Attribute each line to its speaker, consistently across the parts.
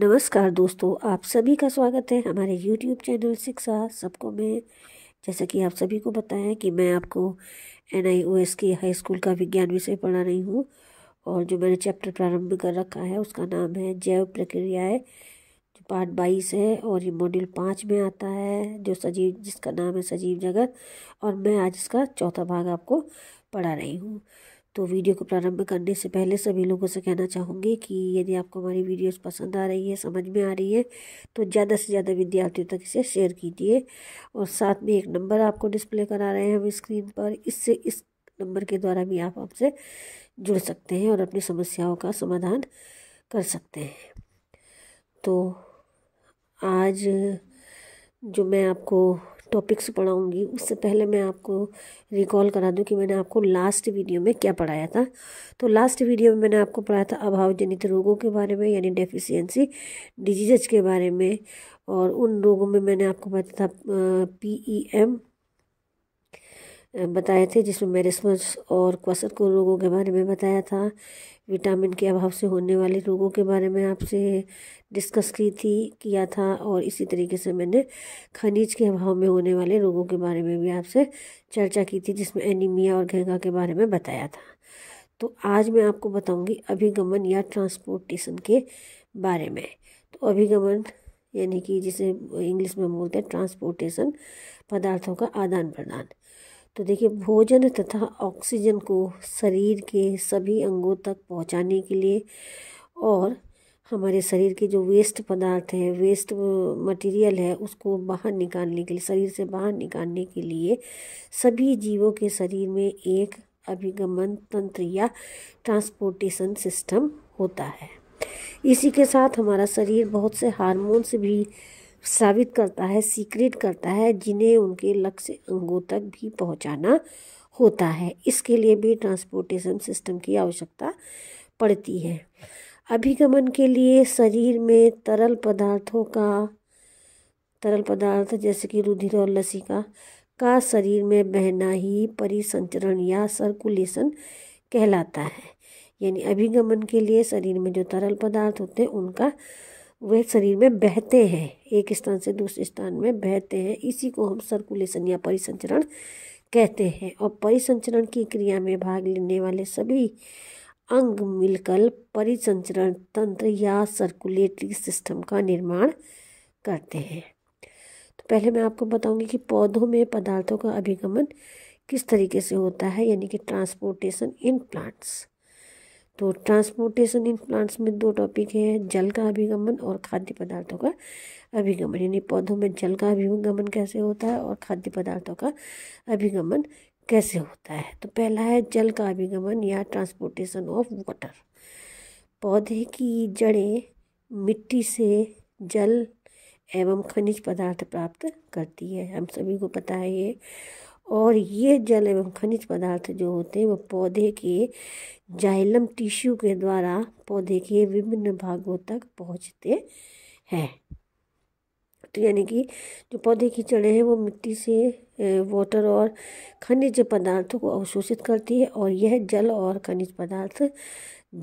Speaker 1: नमस्कार दोस्तों आप सभी का स्वागत है हमारे YouTube चैनल शिक्षा सबको में जैसा कि आप सभी को बताया कि मैं आपको एन आई ओ एस के हाई स्कूल का विज्ञान विषय पढ़ा रही हूँ और जो मैंने चैप्टर प्रारंभ कर रखा है उसका नाम है जैव प्रक्रियाएं जो पार्ट बाईस है और ये मॉड्यूल पाँच में आता है जो सजीव जिसका नाम है सजीव जगत और मैं आज इसका चौथा भाग आपको पढ़ा रही हूँ तो वीडियो को प्रारंभ करने से पहले सभी लोगों से कहना चाहूँगी कि यदि आपको हमारी वीडियोस पसंद आ रही है समझ में आ रही है तो ज़्यादा से ज़्यादा विद्यार्थियों तक इसे शेयर कीजिए और साथ में एक नंबर आपको डिस्प्ले करा रहे हैं हम स्क्रीन पर इससे इस नंबर के द्वारा भी आप हमसे जुड़ सकते हैं और अपनी समस्याओं का समाधान कर सकते हैं तो आज जो मैं आपको टॉपिक्स पढ़ाऊँगी उससे पहले मैं आपको रिकॉल करा दूँ कि मैंने आपको लास्ट वीडियो में क्या पढ़ाया था तो लास्ट वीडियो में मैंने आपको पढ़ाया था अभाव जनित रोगों के बारे में यानी डेफिशियंसी डिजीज़ के बारे में और उन रोगों में मैंने आपको बताया था पी ई एम बताए थे जिसमें मेरिस्मस और क्वसर को रोगों के बारे में बताया था विटामिन के अभाव से होने वाले रोगों के बारे में आपसे डिस्कस की थी किया था और इसी तरीके से मैंने खनिज के अभाव में होने वाले रोगों के बारे में भी आपसे चर्चा की थी जिसमें एनीमिया और घेंगा के बारे में बताया था तो आज मैं आपको बताऊंगी अभिगमन या ट्रांसपोर्टेशन के बारे में तो अभिगमन यानी कि जिसे इंग्लिश में बोलते हैं ट्रांसपोर्टेशन पदार्थों का आदान प्रदान तो देखिए भोजन तथा ऑक्सीजन को शरीर के सभी अंगों तक पहुंचाने के लिए और हमारे शरीर के जो वेस्ट पदार्थ है वेस्ट मटेरियल है उसको बाहर निकालने के लिए शरीर से बाहर निकालने के लिए सभी जीवों के शरीर में एक अभिगमन तंत्र या ट्रांसपोर्टेशन सिस्टम होता है इसी के साथ हमारा शरीर बहुत से हार्मोन्स भी साबित करता है सीक्रेट करता है जिन्हें उनके लक्ष्य अंगों तक भी पहुंचाना होता है इसके लिए भी ट्रांसपोर्टेशन सिस्टम की आवश्यकता पड़ती है अभिगमन के लिए शरीर में तरल पदार्थों का तरल पदार्थ जैसे कि रुधिर और लसिका का शरीर में बहना ही परिसंचरण या सर्कुलेशन कहलाता है यानी अभिगमन के लिए शरीर में जो तरल पदार्थ होते हैं उनका वह शरीर में बहते हैं एक स्थान से दूसरे स्थान में बहते हैं इसी को हम सर्कुलेशन या परिसंचरण कहते हैं और परिसंचरण की क्रिया में भाग लेने वाले सभी अंग मिलकर परिसंचरण तंत्र या सर्कुलेटरी सिस्टम का निर्माण करते हैं तो पहले मैं आपको बताऊंगी कि पौधों में पदार्थों का अभिगमन किस तरीके से होता है यानी कि ट्रांसपोर्टेशन इन प्लांट्स तो ट्रांसपोर्टेशन इन प्लांट्स में दो टॉपिक है जल का अभिगमन और खाद्य पदार्थों का अभिगमन यानी पौधों में जल का अभिगमन कैसे होता है और खाद्य पदार्थों का अभिगमन कैसे होता है तो पहला है जल का अभिगमन या ट्रांसपोर्टेशन ऑफ वाटर पौधे की जड़ें मिट्टी से जल एवं खनिज पदार्थ प्राप्त करती है हम सभी को पता है ये और ये जल एवं खनिज पदार्थ जो होते हैं वो पौधे के जाइलम टिश्यू के द्वारा पौधे के विभिन्न भागों तक पहुँचते हैं तो यानी कि जो पौधे की जड़ें हैं वो मिट्टी से वाटर और खनिज पदार्थों को अवशोषित करती है और यह जल और खनिज पदार्थ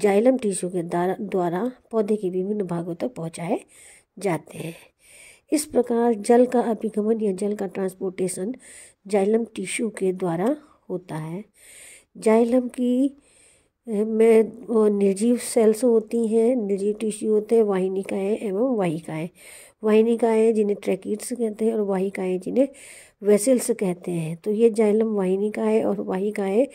Speaker 1: जाइलम टिश्यू के द्वारा पौधे के विभिन्न भागों तक पहुँचाए जाते हैं इस प्रकार जल का अभिगमन या जल का ट्रांसपोर्टेशन जाइलम टिश्यू के द्वारा होता है जाइलम की में वो निर्जीव सेल्स होती हैं निर्जीव टिश्यू होते हैं वाहिनिकाएँ एवं वाहिकाएँ वाहिनिकाएँ जिन्हें ट्रैकिट्स कहते हैं और वाहिकाएँ जिन्हें वेसल्स कहते हैं तो ये जाइलम वाहिनिकाएँ और वाहिकाएँ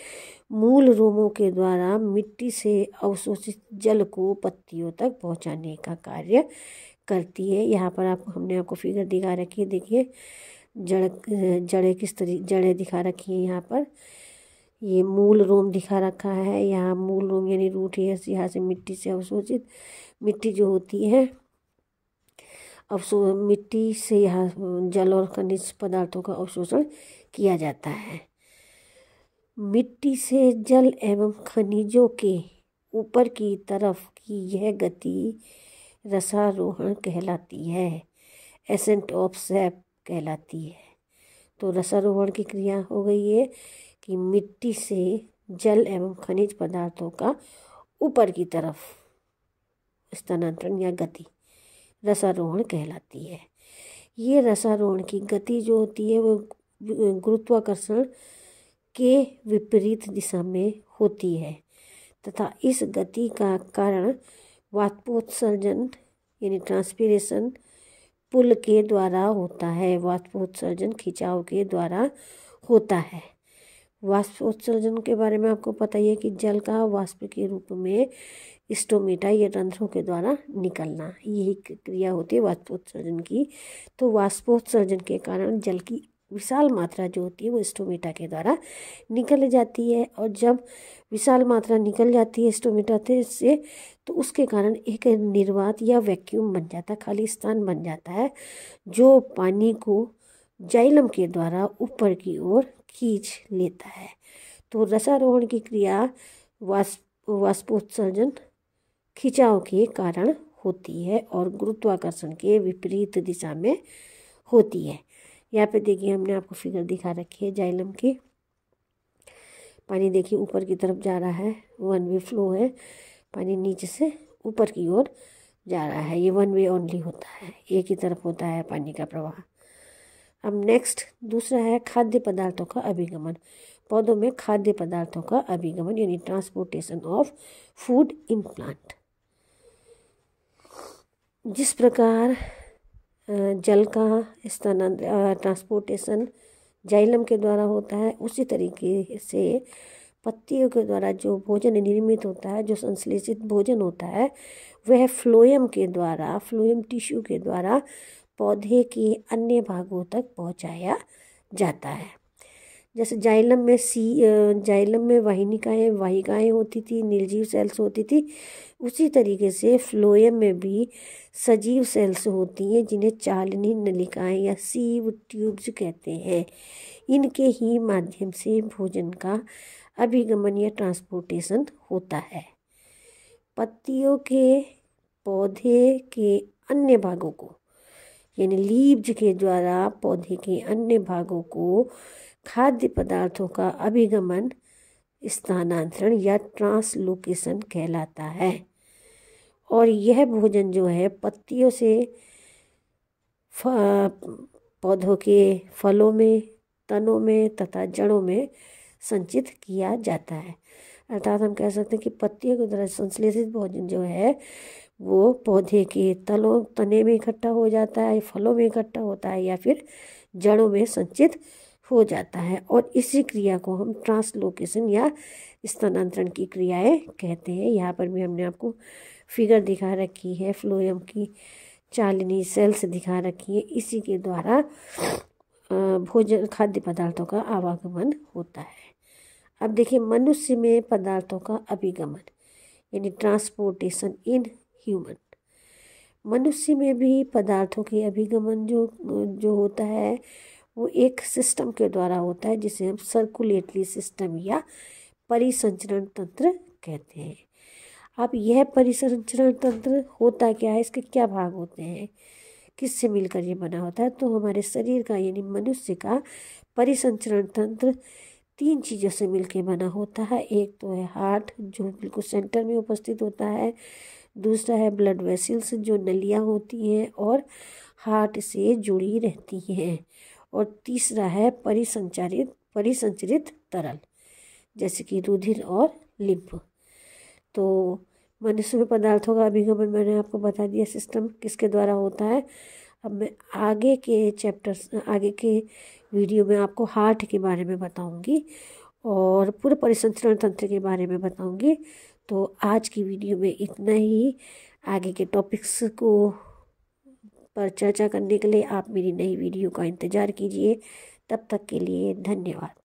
Speaker 1: मूल रोमों के द्वारा मिट्टी से अवशोषित जल को पत्तियों तक पहुंचाने का कार्य करती है यहाँ पर आपको हमने आपको फिगर दिखा रखी है देखिए जड़ जड़ें किस तरीके जड़ें दिखा रखी हैं यहाँ पर ये मूल रोम दिखा रखा है यहाँ मूल रोम यानी रूट है यहाँ से मिट्टी से अवशोषित मिट्टी जो होती है अवशो मिट्टी से यहाँ जल और खनिज पदार्थों का अवशोषण किया जाता है मिट्टी से जल एवं खनिजों के ऊपर की तरफ की यह गति रसारोहण कहलाती है एसेंट ऑफ सैप कहलाती है तो रसारोहण की क्रिया हो गई है कि मिट्टी से जल एवं खनिज पदार्थों का ऊपर की तरफ स्थानांतरण या गति रसारोहण कहलाती है ये रसारोहण की गति जो होती है वो गुरुत्वाकर्षण के विपरीत दिशा में होती है तथा इस गति का कारण वाष्पोत्सर्जन यानी ट्रांसपीरेशन पुल के द्वारा होता है वाष्पोत्सर्जन खिंचाव के द्वारा होता है वाष्पोत्सर्जन के बारे में आपको पता ही है कि जल का वाष्प के रूप में स्टोमेटा या तंत्रों के द्वारा निकलना यही क्रिया होती है वाष्पोत्सर्जन की तो वाष्पोत्सर्जन के कारण जल की विशाल मात्रा जो होती है वो स्टोमेटा के द्वारा निकल जाती है और जब विशाल मात्रा निकल जाती है स्टोमेटा से तो उसके कारण एक निर्वात या वैक्यूम बन जाता है खाली स्थान बन जाता है जो पानी को जाइलम के द्वारा ऊपर की ओर खींच लेता है तो रसारोहण की क्रिया वास्प वाष्पोत्सर्जन खिंचाव के कारण होती है और गुरुत्वाकर्षण के विपरीत दिशा में होती है यहाँ पे देखिए हमने आपको फिगर दिखा रखी है जाइलम की पानी देखिए ऊपर की तरफ जा रहा है वन वे फ्लो है पानी नीचे से ऊपर की ओर जा रहा है ये वन वे ओनली होता है एक ही तरफ होता है पानी का प्रवाह अब नेक्स्ट दूसरा है खाद्य पदार्थों का अभिगमन पौधों में खाद्य पदार्थों का अभिगमन यानी ट्रांसपोर्टेशन ऑफ फूड इम्प्लांट जिस प्रकार जल का स्थानांतरण ट्रांसपोर्टेशन जाइलम के द्वारा होता है उसी तरीके से पत्तियों के द्वारा जो भोजन निर्मित होता है जो संश्लेषित भोजन होता है वह फ्लोएम के द्वारा फ्लोएम टिश्यू के द्वारा पौधे के अन्य भागों तक पहुंचाया जाता है जैसे जाइलम में सी जाइलम में वाहिनिकाएँ वाहिकाएँ होती थी निर्जीव सेल्स होती थी उसी तरीके से फ्लोएम में भी सजीव सेल्स होती हैं जिन्हें चालनी नलिकाएँ या सीव ट्यूब्स कहते हैं इनके ही माध्यम से भोजन का अभिगमन या ट्रांसपोर्टेशन होता है पत्तियों के पौधे के अन्य भागों को यानी लीव्स के द्वारा पौधे के अन्य भागों को खाद्य पदार्थों का अभिगमन स्थानांतरण या ट्रांसलोकेशन कहलाता है और यह भोजन जो है पत्तियों से पौधों के फलों में तनों में तथा जड़ों में संचित किया जाता है अर्थात हम कह सकते हैं कि पत्तियों के द्वारा संश्लेषित भोजन जो है वो पौधे के तलों तने में इकट्ठा हो जाता है फलों में इकट्ठा होता है या फिर जड़ों में संचित हो जाता है और इसी क्रिया को हम ट्रांसलोकेशन या स्थानांतरण की क्रियाएं कहते हैं यहाँ पर भी हमने आपको फिगर दिखा रखी है फ्लोएम की चालनी सेल्स दिखा रखी है इसी के द्वारा भोजन खाद्य पदार्थों का आवागमन होता है अब देखिए मनुष्य में पदार्थों का अभिगमन यानी ट्रांसपोर्टेशन इन ह्यूमन मनुष्य में भी पदार्थों के अभिगमन जो जो होता है वो एक सिस्टम के द्वारा होता है जिसे हम सर्कुलेटरी सिस्टम या परिसंचरण तंत्र कहते हैं अब यह परिसंचरण तंत्र होता क्या है इसके क्या भाग होते हैं किससे मिलकर ये बना होता है तो हमारे शरीर का यानी मनुष्य का परिसंचरण तंत्र तीन चीज़ों से मिलकर बना होता है एक तो है हार्ट जो बिल्कुल सेंटर में उपस्थित होता है दूसरा है ब्लड वेसल्स जो नलियाँ होती हैं और हार्ट से जुड़ी रहती हैं और तीसरा है परिसंचारित परिसंचरित तरल जैसे कि रुधिर और लिम्फ तो मनुष्य पदार्थों का अभिगमन मैंने आपको बता दिया सिस्टम किसके द्वारा होता है अब मैं आगे के चैप्टर्स आगे के वीडियो में आपको हार्ट के बारे में बताऊंगी और पूर्व परिसंचरण तंत्र के बारे में बताऊंगी तो आज की वीडियो में इतना ही आगे के टॉपिक्स को पर चर्चा करने के लिए आप मेरी नई वीडियो का इंतज़ार कीजिए तब तक के लिए धन्यवाद